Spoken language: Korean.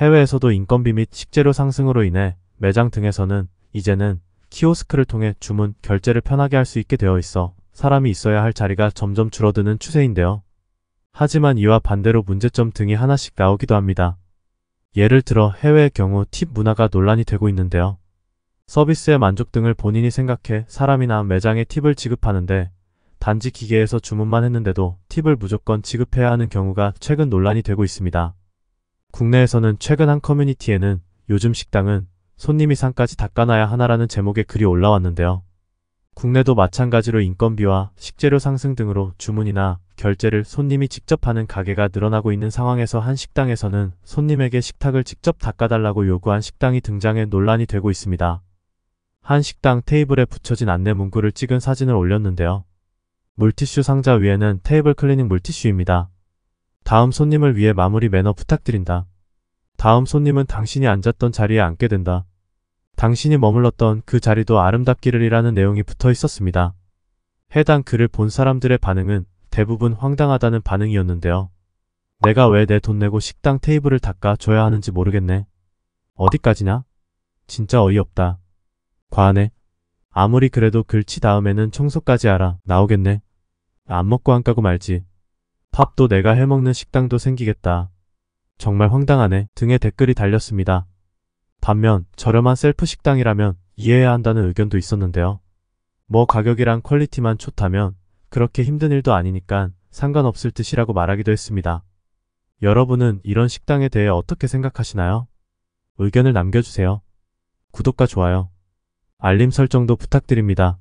해외에서도 인건비 및 식재료 상승으로 인해 매장 등에서는 이제는 키오스크를 통해 주문, 결제를 편하게 할 수 있게 되어 있어 사람이 있어야 할 자리가 점점 줄어드는 추세인데요. 하지만 이와 반대로 문제점 등이 하나씩 나오기도 합니다. 예를 들어 해외의 경우 팁 문화가 논란이 되고 있는데요. 서비스의 만족 등을 본인이 생각해 사람이나 매장에 팁을 지급하는데 단지 기계에서 주문만 했는데도 팁을 무조건 지급해야 하는 경우가 최근 논란이 되고 있습니다. 국내에서는 최근 한 커뮤니티에는 요즘 식당은 손님이 상까지 닦아놔야 하나라는 제목의 글이 올라왔는데요. 국내도 마찬가지로 인건비와 식재료 상승 등으로 주문이나 결제를 손님이 직접 하는 가게가 늘어나고 있는 상황에서 한 식당에서는 손님에게 식탁을 직접 닦아달라고 요구한 식당이 등장해 논란이 되고 있습니다. 한 식당 테이블에 붙여진 안내 문구를 찍은 사진을 올렸는데요. 물티슈 상자 위에는 테이블 클리닝 물티슈입니다. 다음 손님을 위해 마무리 매너 부탁드린다. 다음 손님은 당신이 앉았던 자리에 앉게 된다. 당신이 머물렀던 그 자리도 아름답기를 이라는 내용이 붙어 있었습니다. 해당 글을 본 사람들의 반응은 대부분 황당하다는 반응이었는데요. 내가 왜 내 돈 내고 식당 테이블을 닦아줘야 하는지 모르겠네. 어디까지나? 진짜 어이없다. 과하네. 아무리 그래도 글치 다음에는 청소까지 알아. 나오겠네. 안 먹고 안 까고 말지. 밥도 내가 해먹는 식당도 생기겠다. 정말 황당하네 등의 댓글이 달렸습니다. 반면 저렴한 셀프 식당이라면 이해해야 한다는 의견도 있었는데요. 뭐 가격이랑 퀄리티만 좋다면 그렇게 힘든 일도 아니니까 상관없을 듯이라고 말하기도 했습니다. 여러분은 이런 식당에 대해 어떻게 생각하시나요? 의견을 남겨주세요. 구독과 좋아요, 알림 설정도 부탁드립니다.